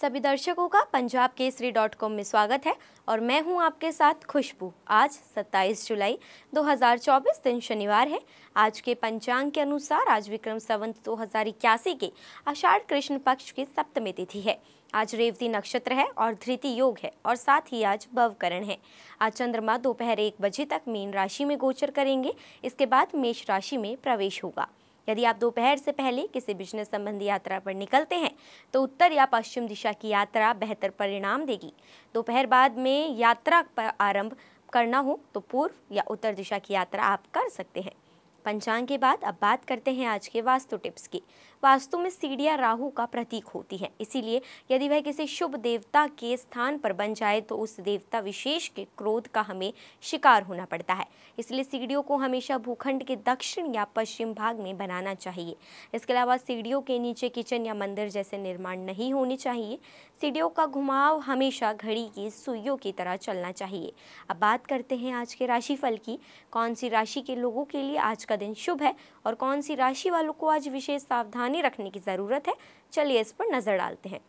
सभी दर्शकों का पंजाब केसरी डॉट कॉम में स्वागत है और मैं हूं आपके साथ खुशबू आज 27 जुलाई 2024 दिन शनिवार है आज के पंचांग के अनुसार आज विक्रम संवंत दो के आषाढ़ कृष्ण पक्ष की सप्तमी तिथि है आज रेवती नक्षत्र है और धृति योग है और साथ ही आज भवकरण है आज चंद्रमा दोपहर एक बजे तक मीन राशि में गोचर करेंगे इसके बाद मेष राशि में प्रवेश होगा यदि आप दोपहर से पहले किसी बिजनेस संबंधी यात्रा पर निकलते हैं तो उत्तर या पश्चिम दिशा की यात्रा बेहतर परिणाम देगी दोपहर बाद में यात्रा पर आरंभ करना हो तो पूर्व या उत्तर दिशा की यात्रा आप कर सकते हैं पंचांग के बाद अब बात करते हैं आज के वास्तु टिप्स की वास्तु में सीढ़ियाँ राहु का प्रतीक होती है इसीलिए यदि वह किसी शुभ देवता के स्थान पर बन जाए तो उस देवता विशेष के क्रोध का हमें शिकार होना पड़ता है इसलिए सीढ़ियों को हमेशा भूखंड के दक्षिण या पश्चिम भाग में बनाना चाहिए इसके अलावा सीढ़ियों के नीचे किचन या मंदिर जैसे निर्माण नहीं होने चाहिए सीढ़ियों का घुमाव हमेशा घड़ी की सुइयों की तरह चलना चाहिए अब बात करते हैं आज के राशिफल की कौन सी राशि के लोगों के लिए आज का का दिन शुभ है और कौन सी राशि वालों को आज विशेष सावधानी रखने की ज़रूरत है चलिए इस पर नज़र डालते हैं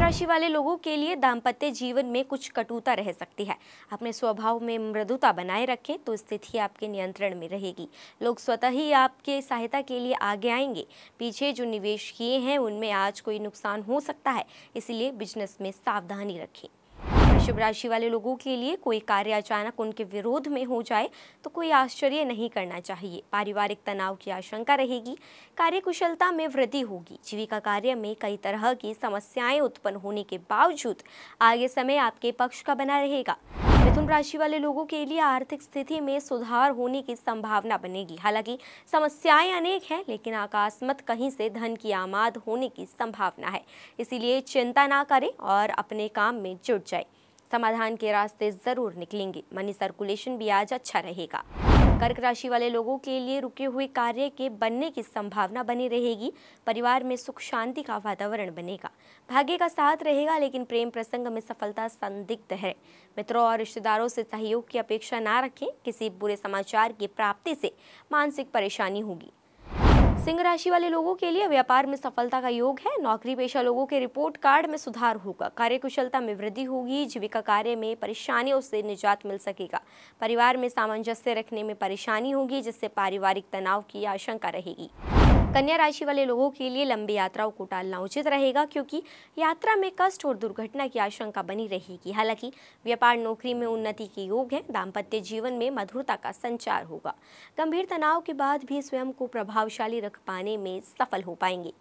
राशि वाले लोगों के लिए दाम्पत्य जीवन में कुछ कटुता रह सकती है अपने स्वभाव में मृदुता बनाए रखें तो स्थिति आपके नियंत्रण में रहेगी लोग स्वतः ही आपके सहायता के लिए आगे आएंगे पीछे जो निवेश किए हैं उनमें आज कोई नुकसान हो सकता है इसलिए बिजनेस में सावधानी रखें वृषभ राशि वाले लोगों के लिए कोई कार्य अचानक उनके विरोध में हो जाए तो कोई आश्चर्य नहीं करना चाहिए पारिवारिक तनाव की आशंका रहेगी कार्यकुशलता में वृद्धि होगी जीविका कार्य में कई तरह की समस्याएं उत्पन्न होने के बावजूद आगे समय आपके पक्ष का बना रहेगा मिथुन राशि वाले लोगों के लिए आर्थिक स्थिति में सुधार होने की संभावना बनेगी हालांकि समस्याएं अनेक हैं लेकिन आकास्मत कहीं से धन की आमाद होने की संभावना है इसीलिए चिंता ना करें और अपने काम में जुट जाए समाधान के रास्ते जरूर निकलेंगे मनी सर्कुलेशन भी आज अच्छा रहेगा कर्क राशि वाले लोगों के लिए रुके हुए कार्य के बनने की संभावना बनी रहेगी परिवार में सुख शांति का वातावरण बनेगा भाग्य का साथ रहेगा लेकिन प्रेम प्रसंग में सफलता संदिग्ध है मित्रों और रिश्तेदारों से सहयोग की अपेक्षा ना रखें किसी बुरे समाचार की प्राप्ति से मानसिक परेशानी होगी सिंह राशि वाले लोगों के लिए व्यापार में सफलता का योग है नौकरी पेशा लोगों के रिपोर्ट कार्ड में सुधार होगा कार्यकुशलता में वृद्धि होगी जीविका कार्य में परेशानियों से निजात मिल सकेगा परिवार में सामंजस्य रखने में परेशानी होगी जिससे पारिवारिक तनाव की आशंका रहेगी कन्या राशि वाले लोगों के लिए लंबी यात्राओं को टालना उचित रहेगा क्योंकि यात्रा में कष्ट और दुर्घटना की आशंका बनी रहेगी हालांकि व्यापार नौकरी में उन्नति के योग है दाम्पत्य जीवन में मधुरता का संचार होगा गंभीर तनाव के बाद भी स्वयं को प्रभावशाली रख पाने में सफल हो पाएंगे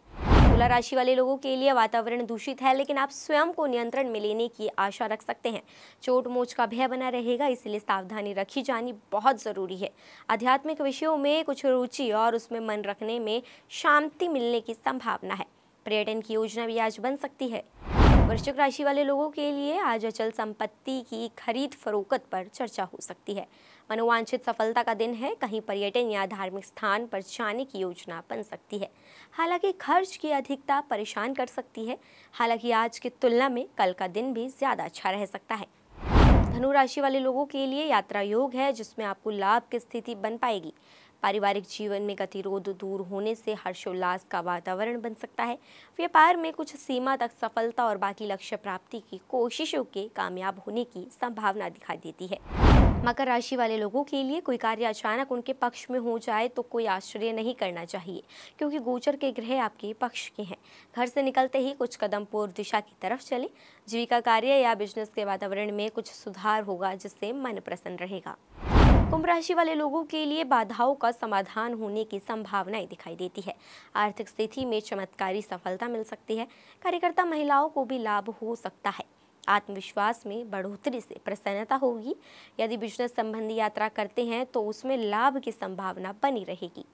तुला राशि वाले लोगों के लिए वातावरण दूषित है लेकिन आप स्वयं को नियंत्रण में लेने की आशा रख सकते हैं चोट मोच का भय बना रहेगा इसलिए सावधानी रखी जानी बहुत ज़रूरी है आध्यात्मिक विषयों में कुछ रुचि और उसमें मन रखने में शांति मिलने की संभावना है पर्यटन की योजना भी आज बन सकती है हम्म। वृश्चिक राशि वाले लोगों के लिए आज अचल संपत्ति की खरीद फरोखत पर चर्चा हो सकती है मनोवांछित सफलता का दिन है कहीं पर्यटन या धार्मिक स्थान पर जाने की योजना बन सकती है हालांकि खर्च की अधिकता परेशान कर सकती है हालांकि आज की तुलना में कल का दिन भी ज़्यादा अच्छा रह सकता है धनुराशि वाले लोगों के लिए यात्रा योग है जिसमें आपको लाभ की स्थिति बन पाएगी पारिवारिक जीवन में गतिरोध दूर होने से हर्षोल्लास का वातावरण बन सकता है व्यापार में कुछ सीमा तक सफलता और बाकी लक्ष्य प्राप्ति की कोशिशों के कामयाब होने की संभावना दिखाई देती है मकर राशि वाले लोगों के लिए कोई कार्य अचानक उनके पक्ष में हो जाए तो कोई आश्चर्य नहीं करना चाहिए क्योंकि गोचर के ग्रह आपके पक्ष के हैं घर से निकलते ही कुछ कदम पूर्व दिशा की तरफ चले जीविका कार्य या बिजनेस के वातावरण में कुछ सुधार होगा जिससे मन प्रसन्न रहेगा कुंभ राशि वाले लोगों के लिए बाधाओं का समाधान होने की संभावनाएं दिखाई देती है आर्थिक स्थिति में चमत्कारी सफलता मिल सकती है कार्यकर्ता महिलाओं को भी लाभ हो सकता है आत्मविश्वास में बढ़ोतरी से प्रसन्नता होगी यदि बिजनेस संबंधी यात्रा करते हैं तो उसमें लाभ की संभावना बनी रहेगी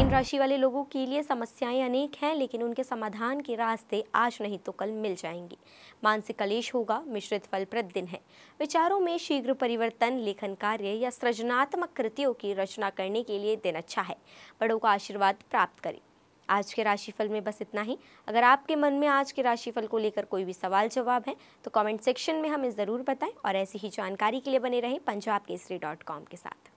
मीन राशि वाले लोगों के लिए समस्याएं अनेक हैं लेकिन उनके समाधान के रास्ते आज नहीं तो कल मिल जाएंगी मानसिक कलेश होगा मिश्रित फलप्रद दिन है विचारों में शीघ्र परिवर्तन लेखन कार्य या सृजनात्मक कृतियों की रचना करने के लिए दिन अच्छा है बड़ों का आशीर्वाद प्राप्त करें आज के राशिफल में बस इतना ही अगर आपके मन में आज के राशिफल को लेकर कोई भी सवाल जवाब है तो कमेंट सेक्शन में हमें ज़रूर बताएं और ऐसी ही जानकारी के लिए बने रहें पंजाब केसरी डॉट कॉम के साथ